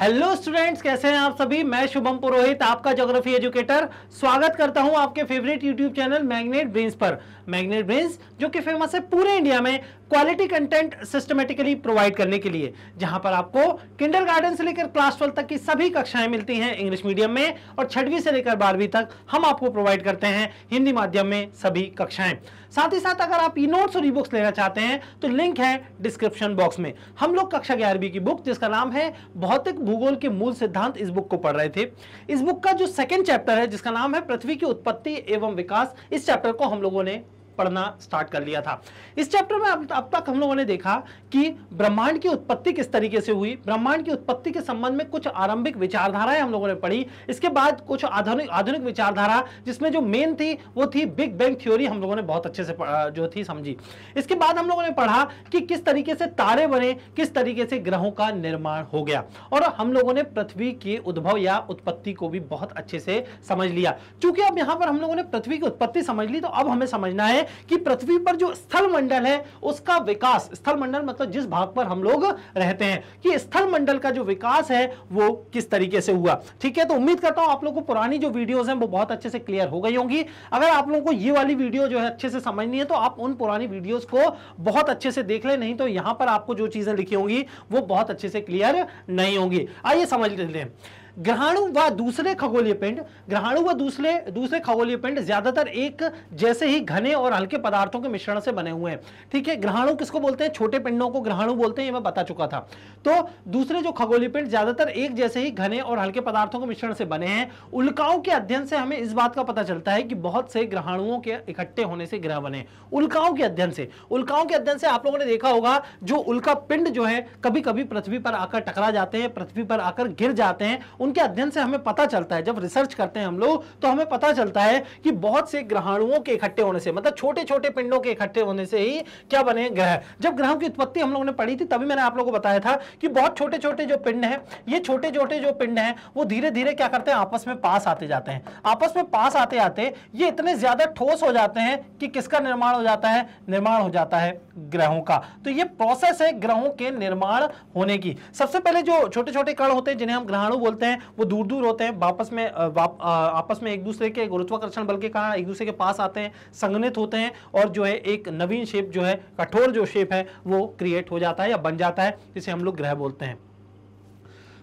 hello students कैसे हैं आप सभी मैं शुभम पुरोहित आपका ज्योग्राफी एजुकेटर स्वागत करता हूं आपके favourite YouTube channel Magnet Brains पर मैग्नेट ब्रेन्स जो कि फेमस है पूरे इंडिया में क्वालिटी कंटेंट सिस्टमेटिकली प्रोवाइड करने के लिए जहां पर आपको किंडर गार्डन से लेकर क्लास ट्वेल्व तक की सभी कक्षाएं मिलती हैं इंग्लिश मीडियम में और छठवीं से लेकर बारहवीं तक हम आपको प्रोवाइड करते हैं हिंदी माध्यम में सभी कक्षाएं साथ ही साथ अगर आप ई नोट्स और ई बुक्स लेना चाहते हैं तो लिंक है डिस्क्रिप्शन बॉक्स में हम लोग कक्षा ग्यारहवीं की बुक जिसका नाम है भौतिक भूगोल के मूल सिद्धांत इस बुक को पढ़ रहे थे इस बुक का जो सेकेंड चैप्टर है जिसका नाम है पृथ्वी की उत्पत्ति एवं विकास इस चैप्टर को हम लोगों ने पढ़ना स्टार्ट कर लिया था इस चैप्टर में अब, तक हम लोगों ने देखा कि ब्रह्मांड की उत्पत्ति किस तरीके से हुई ब्रह्मांड की उत्पत्ति के संबंध में कुछ आरंभिक विचारधाराएं हम लोगों ने पढ़ी इसके बाद कुछ आधुनिक आधुनिक विचारधारा जिसमें जो मेन थी वो थी बिग बैंग थ्योरी हम लोगों ने बहुत अच्छे से जो थी समझी इसके बाद हम लोगों ने पढ़ा कि किस तरीके से तारे बने किस तरीके से ग्रहों का निर्माण हो गया और हम लोगों ने पृथ्वी के उद्भव या उत्पत्ति को भी बहुत अच्छे से समझ लिया चूंकि अब यहां पर हम लोगों ने पृथ्वी की उत्पत्ति समझ ली तो अब हमें समझना है हैं कि पृथ्वी पर जो स्थल मंडल है उसका विकास स्थल मंडल मतलब जिस भाग पर हम लोग रहते हैं कि स्थल मंडल का जो विकास है वो किस तरीके से हुआ ठीक है तो उम्मीद करता हूं आप लोगों को पुरानी जो वीडियोस हैं वो बहुत अच्छे से क्लियर हो गई होंगी अगर आप लोगों को ये वाली वीडियो जो है अच्छे से समझनी है तो आप उन पुरानी वीडियोस को बहुत अच्छे से देख ले नहीं तो यहां पर आपको जो चीजें लिखी होंगी वो बहुत अच्छे से क्लियर नहीं होंगी आइए समझ लेते हैं ग्रहाणु व दूसरे खगोलीय पिंड ग्रहाणु व दूसरे दूसरे खगोलीय पिंड ज्यादातर एक जैसे ही घने और हल्के पदार्थों के मिश्रण से बने हुए हैं ठीक है ग्रहाणु किसको बोलते हैं छोटे पिंडों को ग्रहाणु बोलते हैं ये मैं बता चुका था तो दूसरे जो खगोलीय पिंड ज्यादातर एक जैसे ही घने और हल्के पदार्थों के मिश्रण से बने हैं उल्काओं के अध्ययन से हमें इस बात का पता चलता है कि बहुत से ग्रहाणुओं के इकट्ठे होने से ग्रह बने उल्काओं के अध्ययन से उल्काओं के अध्ययन से आप लोगों ने देखा होगा जो उल्का पिंड जो है कभी कभी पृथ्वी पर आकर टकरा जाते हैं पृथ्वी पर आकर गिर जाते हैं उनके अध्ययन से हमें पता चलता है जब रिसर्च करते हैं हम लोग तो हमें पता चलता है कि बहुत से ग्रहणुओं के इकट्ठे होने से मतलब छोटे छोटे पिंडों के इकट्ठे होने से ही क्या बने ग्रह जब ग्रहों की उत्पत्ति हम लोगों ने पढ़ी थी तभी मैंने आप लोगों को बताया था कि बहुत छोटे छोटे जो पिंड हैं ये छोटे छोटे जो पिंड हैं वो धीरे धीरे क्या करते हैं आपस में पास आते जाते हैं आपस में पास आते आते ये इतने ज्यादा ठोस हो जाते हैं कि किसका निर्माण हो जाता है निर्माण हो जाता है ग्रहों का तो ये प्रोसेस है ग्रहों के निर्माण होने की सबसे पहले जो छोटे छोटे कण होते हैं जिन्हें हम ग्रहणु बोलते हैं हैं वो दूर दूर होते हैं वापस में वाप, आ, आपस में एक दूसरे के गुरुत्वाकर्षण बल के कारण एक दूसरे के पास आते हैं संगनित होते हैं और जो है एक नवीन शेप जो है कठोर जो शेप है वो क्रिएट हो जाता है या बन जाता है जिसे हम लोग ग्रह बोलते हैं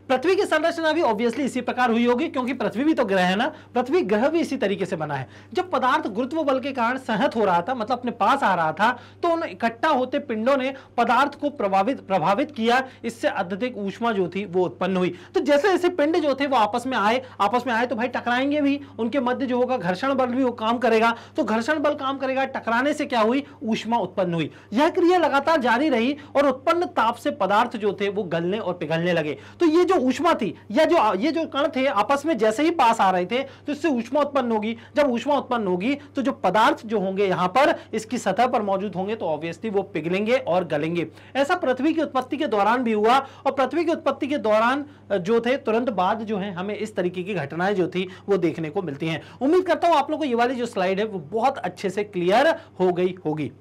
पृथ्वी की संरचना भी ऑब्वियसली इसी प्रकार हुई होगी क्योंकि पृथ्वी भी तो ग्रह है ना पृथ्वी ग्रह भी इसी तरीके से बना है जब पदार्थ गुरुत्व बल के कारण सहत हो रहा था मतलब अपने पास आ रहा था तो उन इकट्ठा होते पिंडों ने पदार्थ को प्रभावित प्रभावित किया इससे अत्यधिक ऊष्मा जो थी वो उत्पन्न हुई तो जैसे जैसे पिंड जो थे वो आपस में आए आपस में आए तो भाई टकराएंगे भी उनके मध्य जो होगा घर्षण बल भी वो काम करेगा तो घर्षण बल काम करेगा टकराने से क्या हुई ऊष्मा उत्पन्न हुई यह क्रिया लगातार जारी रही और उत्पन्न ताप से पदार्थ जो थे वो गलने और पिघलने लगे तो ये जो ऊष्मा थी या जो ये जो कण थे आपस में जैसे ही पास आ रहे थे तो इससे ऊष्मा उत्पन्न होगी जब ऊष्मा उत्पन्न होगी तो जो पदार्थ जो होंगे यहां पर इसकी सतह पर मौजूद होंगे तो ऑब्वियसली वो पिघलेंगे और गलेंगे ऐसा पृथ्वी की उत्पत्ति के दौरान भी हुआ और पृथ्वी की उत्पत्ति के दौरान जो थे तुरंत बाद जो है हमें इस तरीके की घटनाएं जो थी वो देखने को मिलती हैं उम्मीद करता हूं आप लोग को ये वाली जो स्लाइड है वो बहुत अच्छे से क्लियर हो गई होगी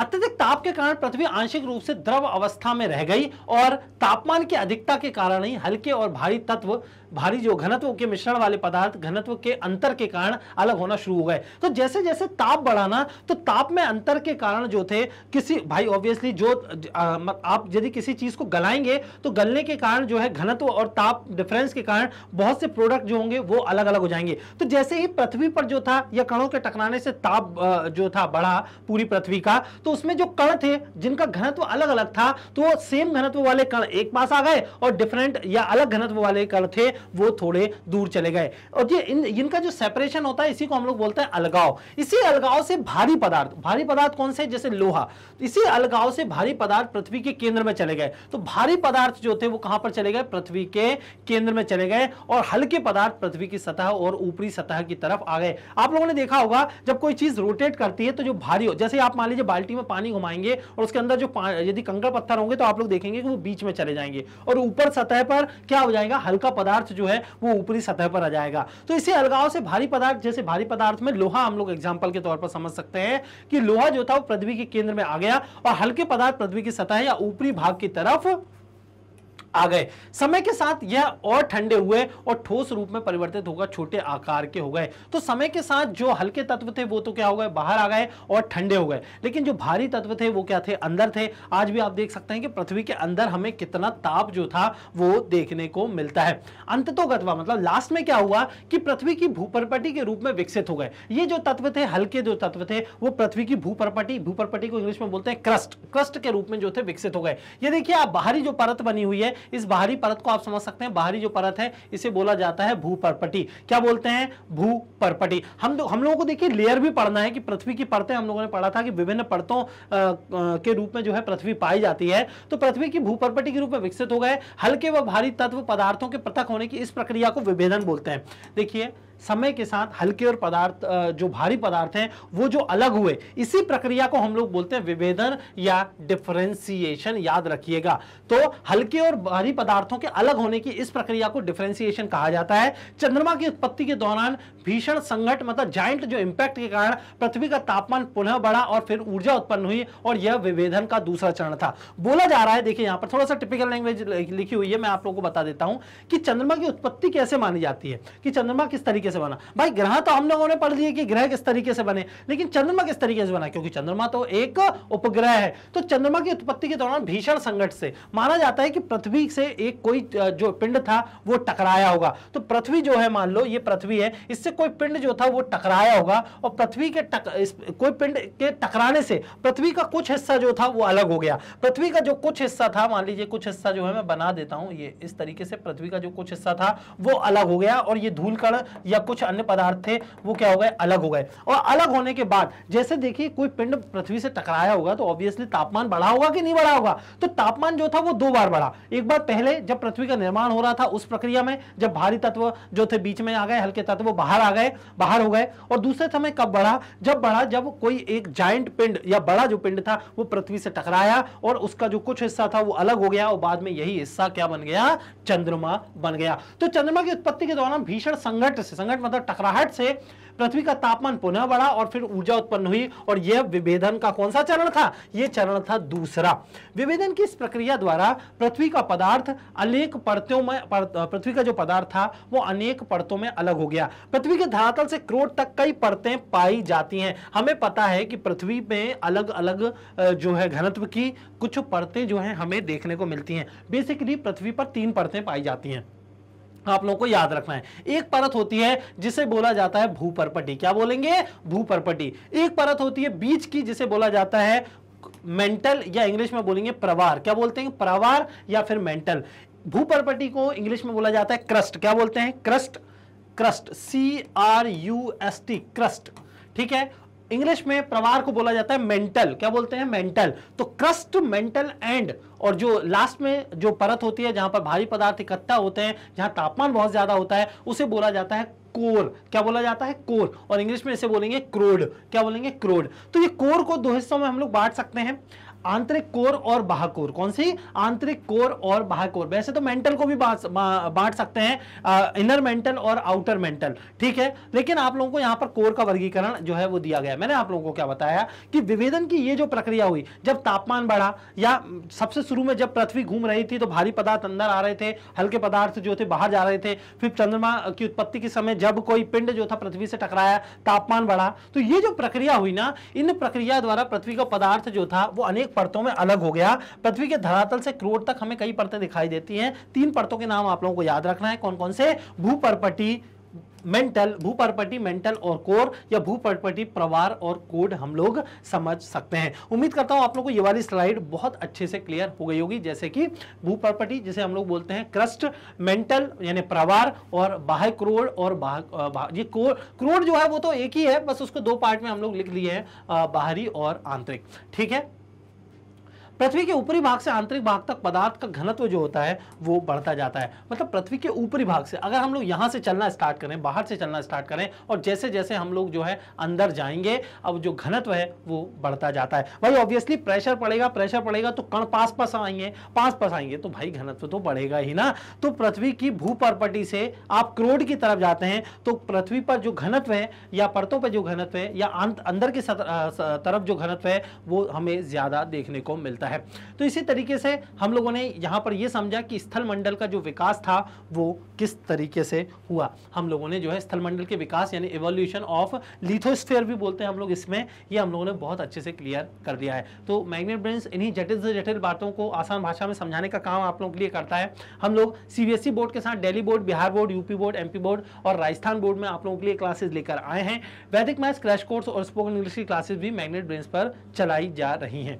अत्यधिक ताप के कारण पृथ्वी आंशिक रूप से द्रव अवस्था में रह गई और तापमान की अधिकता के कारण ही हल्के और भारी तत्व भारी जो घनत्व के मिश्रण वाले पदार्थ घनत्व के अंतर के कारण अलग होना शुरू हो गए तो जैसे जैसे ताप बढ़ाना तो ताप में अंतर के कारण जो थे किसी भाई ऑब्वियसली जो आप यदि किसी चीज को गलाएंगे तो गलने के कारण जो है घनत्व और ताप डिफरेंस के कारण बहुत से प्रोडक्ट जो होंगे वो अलग अलग हो जाएंगे तो जैसे ही पृथ्वी पर जो था या कणों के टकराने से ताप जो था बढ़ा पूरी पृथ्वी का तो उसमें जो कण थे जिनका घनत्व अलग अलग था तो सेम घनत्व वाले कण एक पास आ गए और डिफरेंट या अलग घनत्व वाले कण थे वो थोड़े दूर चले गए और ये इन इनका जो सेपरेशन होता है इसी को हम लोग बोलते हैं अलगाव इसी अलगाव से भारी पदार्थ भारी पदार्थ कौन से जैसे लोहा इसी अलगाव से भारी पदार्थ पृथ्वी के केंद्र में चले गए तो भारी पदार्थ जो थे वो कहां पर चले गए पृथ्वी के केंद्र में चले गए और हल्के पदार्थ पृथ्वी की सतह और ऊपरी सतह की तरफ आ गए आप लोगों ने देखा होगा जब कोई चीज रोटेट करती है तो जो भारी हो जैसे आप मान लीजिए बाल्टी में पानी घुमाएंगे और उसके अंदर जो यदि कंकड़ पत्थर होंगे तो आप लोग देखेंगे कि वो बीच में चले जाएंगे और ऊपर सतह पर क्या हो जाएगा हल्का पदार्थ पदार्थ जो है वो ऊपरी सतह पर आ जाएगा तो इसी अलगाव से भारी पदार्थ जैसे भारी पदार्थ में लोहा हम लोग एग्जाम्पल के तौर पर समझ सकते हैं कि लोहा जो था वो पृथ्वी के केंद्र में आ गया और हल्के पदार्थ पृथ्वी की सतह या ऊपरी भाग की तरफ आ गए समय के साथ यह और ठंडे हुए और ठोस रूप में परिवर्तित होगा छोटे आकार के हो गए तो समय के साथ जो हल्के तत्व थे वो तो क्या हो गए बाहर आ गए और ठंडे हो गए लेकिन जो भारी तत्व थे वो क्या थे अंदर थे आज भी आप देख सकते हैं कि पृथ्वी के अंदर हमें कितना ताप जो था वो देखने को मिलता है अंत तो मतलब लास्ट में क्या हुआ कि पृथ्वी की भूपरपटी के रूप में विकसित हो गए ये जो तत्व थे हल्के जो तत्व थे वो पृथ्वी की भूपरपटी भूपरपटी को इंग्लिश में बोलते हैं क्रस्ट क्रस्ट के रूप में जो थे विकसित हो गए ये देखिए आप बाहरी जो परत बनी हुई है इस बाहरी परत को आप समझ सकते हैं बाहरी जो परत है इसे बोला जाता है भूपरपटी क्या बोलते हैं भूपरपटी हम हम लोगों को देखिए लेयर भी पढ़ना है कि पृथ्वी की परतें हम लोगों ने पढ़ा था कि विभिन्न परतों के रूप में जो है पृथ्वी पाई जाती है तो पृथ्वी की भूपरपटी के रूप में विकसित हो गए हल्के व भारी तत्व पदार्थों के पृथक होने की इस प्रक्रिया को विभेदन बोलते हैं देखिए समय के साथ हल्के और पदार्थ जो भारी पदार्थ हैं वो जो अलग हुए इसी प्रक्रिया को हम लोग बोलते हैं विभेदन या डिफरेंसिएशन याद रखिएगा तो हल्के और भारी पदार्थों के अलग होने की इस प्रक्रिया को डिफरेंसिएशन कहा जाता है चंद्रमा की उत्पत्ति के दौरान भीषण संघट मतलब जाइंट जो इंपैक्ट के कारण पृथ्वी का तापमान पुनः बढ़ा और फिर ऊर्जा उत्पन्न हुई और यह विभेदन का दूसरा चरण था बोला जा रहा है देखिए यहां पर थोड़ा सा टिपिकल लैंग्वेज लिखी हुई है मैं आप लोगों को बता देता हूं कि चंद्रमा की उत्पत्ति कैसे मानी जाती है कि चंद्रमा किस तरीके तरीके से बना भाई ग्रह तो हम लोगों ने पढ़ लिए कि ग्रह किस तरीके से बने लेकिन चंद्रमा किस तरीके से बना क्योंकि चंद्रमा तो एक उपग्रह है तो चंद्रमा की उत्पत्ति के दौरान भीषण संकट से माना जाता है कि पृथ्वी से एक कोई जो पिंड था वो टकराया होगा तो पृथ्वी जो है मान लो ये पृथ्वी है इससे कोई पिंड जो था वो टकराया होगा और पृथ्वी के टक, इस, कोई पिंड के टकराने से पृथ्वी का कुछ हिस्सा जो था वो अलग हो गया पृथ्वी का जो कुछ हिस्सा था मान लीजिए कुछ हिस्सा जो है मैं बना देता हूं ये इस तरीके से पृथ्वी का जो कुछ हिस्सा था वो अलग हो गया और ये धूल कण या या मतलब कुछ अन्य पदार्थ थे वो क्या हो गए अलग हो गए और अलग होने के बाद जैसे देखिए कोई पिंड पृथ्वी से टकराया होगा तो ऑब्वियसली तापमान बढ़ा होगा कि नहीं बढ़ा होगा तो तापमान जो था वो दो बार बढ़ा एक बार पहले जब पृथ्वी का निर्माण हो रहा था उस प्रक्रिया में जब भारी तत्व जो थे बीच में आ गए हल्के तत्व वो बाहर आ गए बाहर हो गए और दूसरे समय कब बढ़ा जब बढ़ा जब कोई एक जाइंट पिंड या बड़ा जो पिंड था वो पृथ्वी से टकराया और उसका जो कुछ हिस्सा था वो अलग हो गया और बाद में यही हिस्सा क्या बन गया चंद्रमा बन गया तो चंद्रमा की उत्पत्ति के दौरान भीषण संघर्ष संकट मतलब टकराहट से पृथ्वी का तापमान पुनः बढ़ा और फिर ऊर्जा उत्पन्न हुई और यह विभेदन का कौन सा चरण था यह चरण था दूसरा विभेदन की इस प्रक्रिया द्वारा पृथ्वी का पदार्थ अनेक परतों में पृथ्वी का जो पदार्थ था वो अनेक परतों में अलग हो गया पृथ्वी के धरातल से क्रोड तक कई परतें पाई जाती हैं हमें पता है कि पृथ्वी में अलग अलग जो है घनत्व की कुछ परतें जो है हमें देखने को मिलती हैं बेसिकली पृथ्वी पर तीन परतें पाई जाती हैं आप लोगों को याद रखना है एक परत होती है जिसे बोला जाता है भूपरपटी क्या बोलेंगे भूपरपटी एक परत होती है बीच की जिसे बोला जाता है मेंटल या इंग्लिश में बोलेंगे प्रवार क्या बोलते हैं प्रवार या फिर मेंटल भूपरपटी को इंग्लिश में बोला जाता है क्रस्ट क्या बोलते हैं crust crust C R U S T crust ठीक है इंग्लिश में प्रवार को बोला जाता है मेंटल क्या बोलते हैं मेंटल तो क्रस्ट मेंटल एंड और जो लास्ट में जो परत होती है जहां पर भारी पदार्थ इकट्ठा होते हैं जहां तापमान बहुत ज्यादा होता है उसे बोला जाता है कोर क्या बोला जाता है कोर और इंग्लिश में इसे बोलेंगे क्रोड क्या बोलेंगे क्रोड तो ये कोर को दो हिस्सों में हम लोग बांट सकते हैं आंतरिक कोर और बाहर कोर कौन सी आंतरिक कोर और बाहर कोर वैसे तो मेंटल को भी बांट सकते हैं इनर मेंटल और आउटर मेंटल ठीक है लेकिन आप लोगों को यहां पर कोर का वर्गीकरण जो है वो दिया गया मैंने आप लोगों को क्या बताया कि विभेदन की ये जो प्रक्रिया हुई जब तापमान बढ़ा या सबसे शुरू में जब पृथ्वी घूम रही थी तो भारी पदार्थ अंदर आ रहे थे हल्के पदार्थ जो थे बाहर जा रहे थे फिर चंद्रमा की उत्पत्ति के समय जब कोई पिंड जो था पृथ्वी से टकराया तापमान बढ़ा तो ये जो प्रक्रिया हुई ना इन प्रक्रिया द्वारा पृथ्वी का पदार्थ जो था वो अनेक परतों में अलग हो गया पृथ्वी के धरातल से क्रोड तक हमें कई परतें दिखाई देती हैं तीन परतों के नाम आप लोगों को याद रखना है कौन कौन से भूपर्पटी मेंटल भूपर्पटी मेंटल और कोर या भूपर्पटी प्रवार और कोड हम लोग समझ सकते हैं उम्मीद करता हूं आप लोगों को ये वाली स्लाइड बहुत अच्छे से क्लियर हो गई होगी जैसे कि भूपर्पटी जिसे हम लोग बोलते हैं क्रस्ट मेंटल यानी प्रवार और बाह्य क्रोड और ये कोर क्रोड जो है वो तो एक ही है बस उसको दो पार्ट में हम लोग लिख लिए हैं बाहरी और आंतरिक ठीक है पृथ्वी के ऊपरी भाग से आंतरिक भाग तक पदार्थ का घनत्व जो होता है वो बढ़ता जाता है मतलब पृथ्वी के ऊपरी भाग से अगर हम लोग यहाँ से चलना स्टार्ट करें बाहर से चलना स्टार्ट करें और जैसे जैसे हम लोग जो है अंदर जाएंगे अब जो घनत्व है वो बढ़ता जाता है भाई ऑब्वियसली प्रेशर पड़ेगा प्रेशर पड़ेगा तो कण पास पास आएंगे पास पास आएंगे तो भाई घनत्व तो बढ़ेगा ही ना तो पृथ्वी की भूपरपटी से आप क्रोड की तरफ जाते हैं तो पृथ्वी पर जो घनत्व है या परतों पर जो घनत्व है या अंदर की तरफ जो घनत्व है वो हमें ज्यादा देखने को मिलता है सकता है तो इसी तरीके से हम लोगों ने यहाँ पर यह समझा कि स्थल मंडल का जो विकास था वो किस तरीके से हुआ हम लोगों ने जो है स्थल मंडल के विकास यानी एवोल्यूशन ऑफ लिथोस्फेयर भी बोलते हैं हम लोग इसमें ये हम लोगों ने बहुत अच्छे से क्लियर कर दिया है तो मैग्नेट ब्रेंस इन्हीं जटिल से जटिल बातों को आसान भाषा में समझाने का काम आप लोगों के लिए करता है हम लोग सी बोर्ड e के साथ Delhi board Bihar board UP board M board और राजस्थान बोर्ड में आप लोगों के लिए क्लासेज लेकर आए हैं वैदिक मैथ्स क्रैश कोर्स और स्पोकन इंग्लिश की क्लासेज भी मैग्नेट ब्रेंस पर चलाई जा रही हैं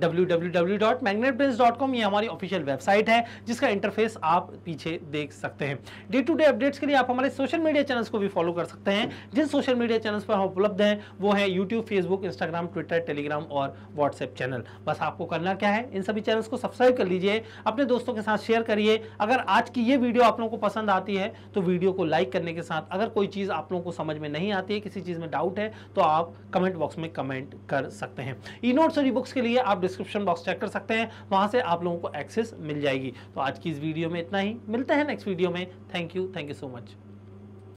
www.magnetbrains.com ये हमारी ऑफिशियल वेबसाइट है जिसका इंटरफेस आप पीछे देख सकते हैं डे टू डे अपडेट्स के लिए आप हमारे सोशल मीडिया चैनल्स को भी फॉलो कर सकते हैं जिन सोशल मीडिया चैनल्स पर हम उपलब्ध हैं वो है YouTube Facebook Instagram Twitter Telegram और व्हाट्सएप चैनल बस आपको करना क्या है इन सभी चैनल्स को सब्सक्राइब कर लीजिए अपने दोस्तों के साथ शेयर करिए अगर आज की ये वीडियो आप लोगों को पसंद आती है तो वीडियो को लाइक करने के साथ अगर कोई चीज़ आप लोगों को समझ में नहीं आती है किसी चीज़ में डाउट है तो आप कमेंट बॉक्स में कमेंट कर सकते हैं ई नोट्स और ई बुक्स के लिए आप डिस्क्रिप्शन बॉक्स चेक कर सकते हैं वहाँ से आप लोगों को एक्सेस मिल जाएगी तो आज की इस वीडियो में इतना ही मिलते हैं नेक्स्ट वीडियो में thank you thank you so much